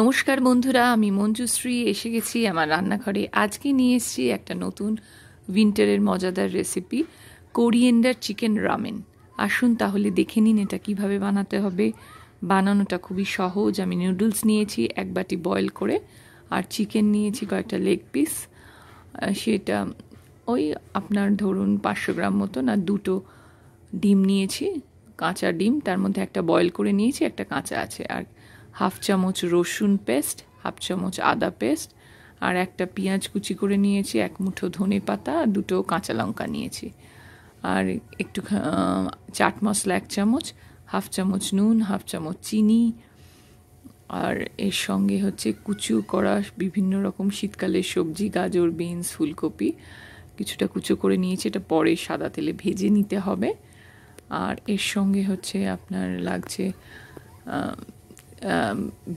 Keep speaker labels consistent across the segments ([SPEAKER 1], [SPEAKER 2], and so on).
[SPEAKER 1] নমস্কার বন্ধুরা আমি মঞ্জুশ্রী এসে গেছি আমার রান্নাঘরে আজকে নিয়ে এসেছি একটা নতুন উইন্টারের মজাদার রেসিপি কোরিয়েন্ডার চিকেন রামেন আসুন তাহলে দেখে নিন এটা কিভাবে বানাতে হবে বানানোটা খুবই সহজ আমি নুডলস নিয়েছি এক বাটি বয়েল করে আর চিকেন নিয়েছি কয়েকটা লেগ পিস সেটা ওই আপনার ধরুন পাঁচশো গ্রাম মতন আর দুটো ডিম নিয়েছি কাঁচা ডিম তার মধ্যে একটা বয়েল করে নিয়েছি একটা কাঁচা আছে আর হাফ চামচ রসুন পেস্ট হাফ চামচ আদা পেস্ট আর একটা পেঁয়াজ কুচি করে নিয়েছি এক মুঠো ধনে পাতা দুটো কাঁচা লঙ্কা নিয়েছি আর একটু চাট মশলা এক চামচ হাফ চামচ নুন হাফ চামচ চিনি আর এর সঙ্গে হচ্ছে কুচু করা বিভিন্ন রকম শীতকালের সবজি গাজর বিনস ফুলকপি কিছুটা কুচো করে নিয়েছি এটা পরে সাদা তেলে ভেজে নিতে হবে আর এর সঙ্গে হচ্ছে আপনার লাগছে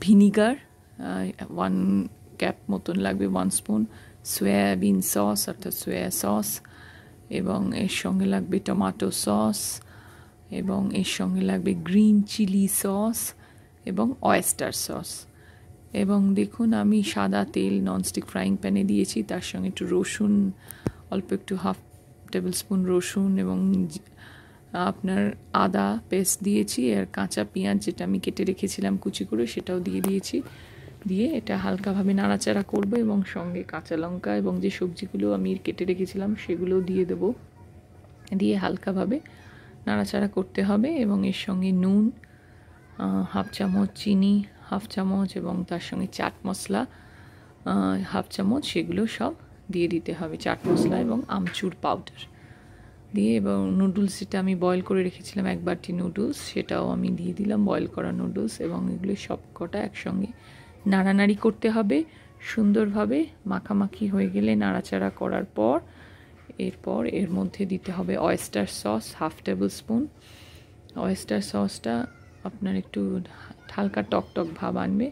[SPEAKER 1] ভিনিগার ওয়ান ক্যাপ মতন লাগবে ওয়ান স্পুন সয়াবিন সস অর্থাৎ সয়া সস এবং এর সঙ্গে লাগবে টমাটো সস এবং এর সঙ্গে লাগবে গ্রিন চিলি সস এবং অয়েস্টার সস এবং দেখুন আমি সাদা তেল ননস্টিক ফ্রাইং প্যানে দিয়েছি তার সঙ্গে একটু রসুন অল্প একটু হাফ টেবিল স্পুন রসুন এবং আপনার আদা পেস্ট দিয়েছি আর কাঁচা পেঁয়াজ যেটা আমি কেটে রেখেছিলাম কুচি করে সেটাও দিয়ে দিয়েছি দিয়ে এটা হালকাভাবে নাড়াচাড়া করব এবং সঙ্গে কাঁচা লঙ্কা এবং যে সবজিগুলো আমি কেটে রেখেছিলাম সেগুলোও দিয়ে দেব দিয়ে হালকাভাবে নাড়াচাড়া করতে হবে এবং এর সঙ্গে নুন হাফ চামচ চিনি হাফ চামচ এবং তার সঙ্গে চাট মশলা হাফ চামচ সেগুলো সব দিয়ে দিতে হবে চাট মশলা এবং আমচুর পাউডার দিয়ে এবং নুডলস যেটা আমি বয়েল করে রেখেছিলাম এক বাটি নুডলস সেটাও আমি দিয়ে দিলাম বয়েল করা নুডলস এবং এগুলো সব কটা একসঙ্গে নাড়ানাড়ি করতে হবে সুন্দরভাবে মাখামাখি হয়ে গেলে নাড়াচাড়া করার পর এরপর এর মধ্যে দিতে হবে oyster sauce half tablespoon oyster সসটা আপনার একটু হালকা টক টক ভাব আনবে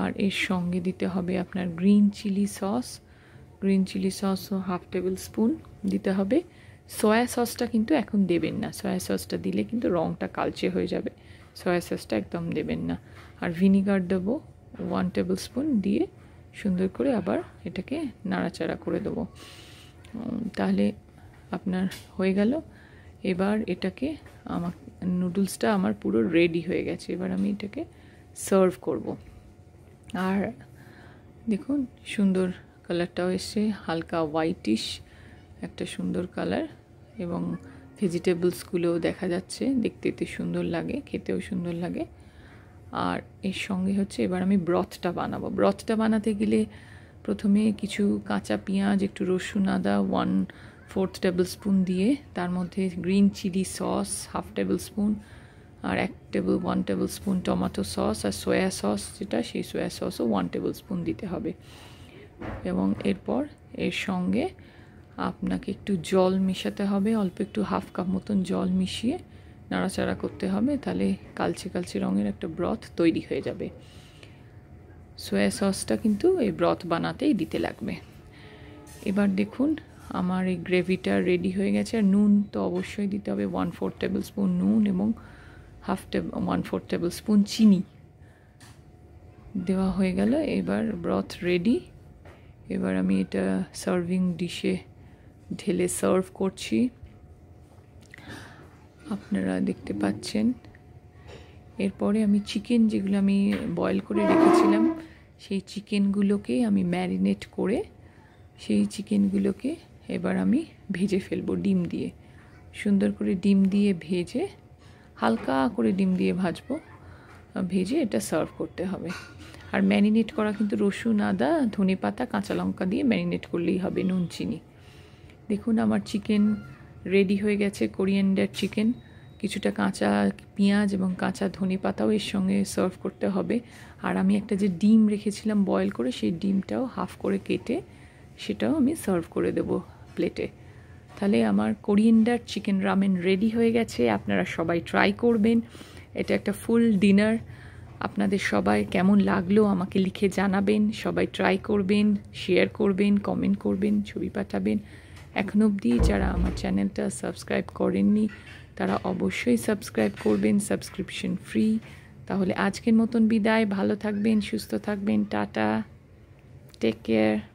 [SPEAKER 1] আর এর সঙ্গে দিতে হবে আপনার green chilli sauce green chilli সসও হাফ টেবিল স্পুন দিতে হবে সয়া সসটা কিন্তু এখন দেবেন না সয়া সসটা দিলে কিন্তু রঙটা কালচে হয়ে যাবে সয়া সসটা একদম দেবেন না আর ভিনিগার দেবো ওয়ান টেবিল স্পুন দিয়ে সুন্দর করে আবার এটাকে নাড়াচাড়া করে দেবো তাহলে আপনার হয়ে গেল এবার এটাকে আমার নুডলসটা আমার পুরো রেডি হয়ে গেছে এবার আমি এটাকে সার্ভ করব আর দেখুন সুন্দর কালারটাও এসছে হালকা হোয়াইটিশ একটা সুন্দর কালার এবং ভেজিটেবলসগুলোও দেখা যাচ্ছে দেখতে এতে সুন্দর লাগে খেতেও সুন্দর লাগে আর এর সঙ্গে হচ্ছে এবার আমি ব্রথটা বানাবো ব্রথটা বানাতে গেলে প্রথমে কিছু কাঁচা পেঁয়াজ একটু রসুন আদা ওয়ান ফোর্থ টেবিল স্পুন দিয়ে তার মধ্যে green chilli sauce half tablespoon আর এক table one tablespoon tomato sauce আর সয়া সস যেটা সেই সয়া সসও ওয়ান টেবিল স্পুন দিতে হবে এবং এরপর এর সঙ্গে আপনাকে একটু জল মেশাতে হবে অল্প একটু হাফ কাপ মতন জল মিশিয়ে নাড়াচাড়া করতে হবে তাহলে কালচে কালচে রঙের একটা ব্রথ তৈরি হয়ে যাবে সোয়া সসটা কিন্তু এই ব্রথ বানাতেই দিতে লাগবে এবার দেখুন আমার এই গ্রেভিটা রেডি হয়ে গেছে আর নুন তো অবশ্যই দিতে হবে ওয়ান ফোর টেবিল স্পুন নুন এবং হাফ টেব ওয়ান ফোর টেবিল স্পুন চিনি দেওয়া হয়ে গেল এবার ব্রথ রেডি এবার আমি এটা সার্ভিং ডিশে ঢেলে সার্ভ করছি আপনারা দেখতে পাচ্ছেন এরপরে আমি চিকেন যেগুলো আমি বয়েল করে রেখেছিলাম সেই চিকেনগুলোকে আমি ম্যারিনেট করে সেই চিকেনগুলোকে এবার আমি ভেজে ফেলবো ডিম দিয়ে সুন্দর করে ডিম দিয়ে ভেজে হালকা করে ডিম দিয়ে ভাজবো ভেজে এটা সার্ভ করতে হবে আর ম্যারিনেট করা কিন্তু রসুন আদা ধনে পাতা কাঁচা লঙ্কা দিয়ে ম্যারিনেট করলেই হবে নুন চিনি দেখুন আমার চিকেন রেডি হয়ে গেছে কোরিয়েন্ডার চিকেন কিছুটা কাঁচা পেঁয়াজ এবং কাঁচা ধনে পাতাও এর সঙ্গে সার্ভ করতে হবে আর আমি একটা যে ডিম রেখেছিলাম বয়েল করে সেই ডিমটাও হাফ করে কেটে সেটাও আমি সার্ভ করে দেব প্লেটে তাহলে আমার কোরিয়েন্ডার চিকেন রামেন রেডি হয়ে গেছে আপনারা সবাই ট্রাই করবেন এটা একটা ফুল ডিনার আপনাদের সবাই কেমন লাগলো আমাকে লিখে জানাবেন সবাই ট্রাই করবেন শেয়ার করবেন কমেন্ট করবেন ছবি পাঠাবেন এখন অবধি যারা আমার চ্যানেলটা সাবস্ক্রাইব করেননি তারা অবশ্যই সাবস্ক্রাইব করবেন সাবস্ক্রিপশন ফ্রি তাহলে আজকের মতন বিদায় ভালো থাকবেন সুস্থ থাকবেন টাটা টেক কেয়ার